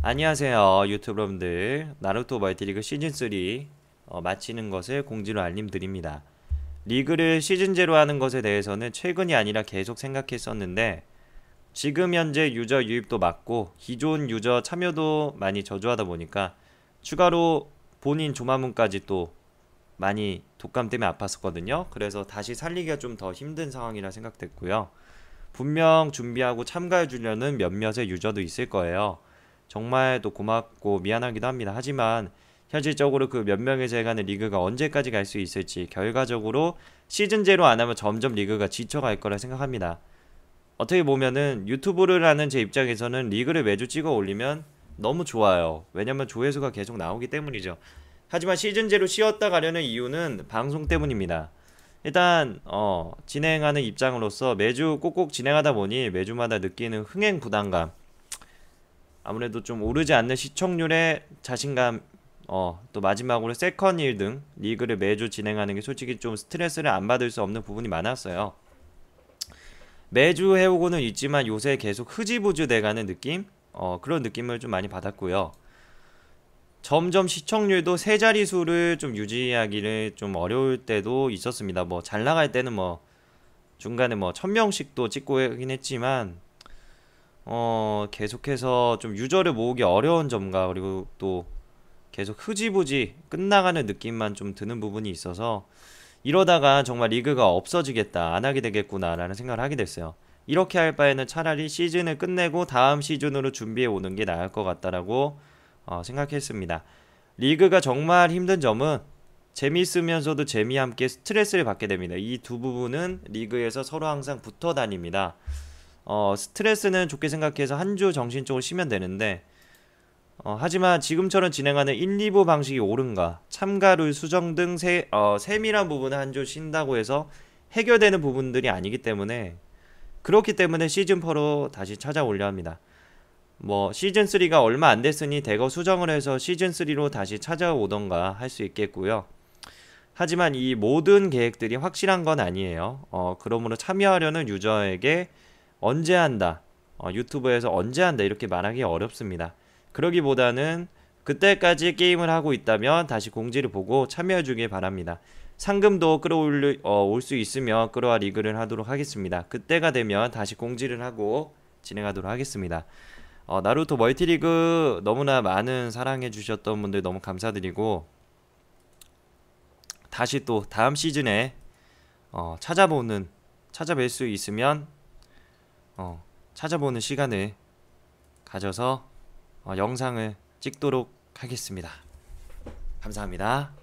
안녕하세요 유튜브 여러분들 나루토 마이티리그 시즌3 어, 마치는 것을 공지로 알림드립니다 리그를 시즌제로 하는 것에 대해서는 최근이 아니라 계속 생각했었는데 지금 현재 유저 유입도 맞고 기존 유저 참여도 많이 저조하다 보니까 추가로 본인 조마문까지 또 많이 독감 때문에 아팠었거든요 그래서 다시 살리기가 좀 더 힘든 상황이라 생각됐고요 분명 준비하고 참가해 주려는 몇몇의 유저도 있을 거예요 정말 또 고맙고 미안하기도 합니다. 하지만 현실적으로 그 몇 명의 재간의 리그가 언제까지 갈 수 있을지 결과적으로 시즌제로 안 하면 점점 리그가 지쳐갈 거라 생각합니다. 어떻게 보면은 유튜브를 하는 제 입장에서는 리그를 매주 찍어 올리면 너무 좋아요. 왜냐면 조회수가 계속 나오기 때문이죠. 하지만 시즌제로 쉬었다 가려는 이유는 방송 때문입니다. 일단 어, 진행하는 입장으로서 매주 꼭꼭 진행하다 보니 매주마다 느끼는 흥행 부담감 아무래도 좀 오르지 않는 시청률에 자신감 어, 또 마지막으로 세컨일 등 리그를 매주 진행하는 게 솔직히 좀 스트레스를 안 받을 수 없는 부분이 많았어요. 매주 해오고는 있지만 요새 계속 흐지부지 돼가는 느낌? 어, 그런 느낌을 좀 많이 받았고요. 점점 시청률도 세 자리수를 좀 유지하기를 좀 어려울 때도 있었습니다. 뭐 잘 나갈 때는 뭐 중간에 뭐 천명씩도 찍고 하긴 했지만 어, 계속해서 좀 유저를 모으기 어려운 점과 그리고 또 계속 흐지부지 끝나가는 느낌만 좀 드는 부분이 있어서 이러다가 정말 리그가 없어지겠다 안 하게 되겠구나라는 생각을 하게 됐어요. 이렇게 할 바에는 차라리 시즌을 끝내고 다음 시즌으로 준비해 오는 게 나을 것 같다라고 어, 생각했습니다. 리그가 정말 힘든 점은 재미있으면서도 재미함께 스트레스를 받게 됩니다. 이 두 부분은 리그에서 서로 항상 붙어 다닙니다. 어, 스트레스는 좋게 생각해서 한 주 정신적으로 쉬면 되는데 어, 하지만 지금처럼 진행하는 1, 2부 방식이 옳은가 참가룰 수정 등 세, 어, 세밀한 부분을 한 주 쉰다고 해서 해결되는 부분들이 아니기 때문에 그렇기 때문에 시즌4로 다시 찾아올려 합니다. 뭐 시즌3가 얼마 안 됐으니 대거 수정을 해서 시즌3로 다시 찾아오던가 할 수 있겠고요. 하지만 이 모든 계획들이 확실한 건 아니에요. 어, 그러므로 참여하려는 유저에게 언제 한다 어, 유튜브에서 언제 한다 이렇게 말하기 어렵습니다 그러기보다는 그때까지 게임을 하고 있다면 다시 공지를 보고 참여해 주길 바랍니다 상금도 끌어올 어, 수 있으면 끌어와 리그를 하도록 하겠습니다 그때가 되면 다시 공지를 하고 진행하도록 하겠습니다 어, 나루토 멀티리그 너무나 많은 사랑해 주셨던 분들 너무 감사드리고 다시 또 다음 시즌에 어, 찾아보는 찾아뵐 수 있으면 어, 찾아보는 시간을 가져서 어, 영상을 찍도록 하겠습니다. 감사합니다.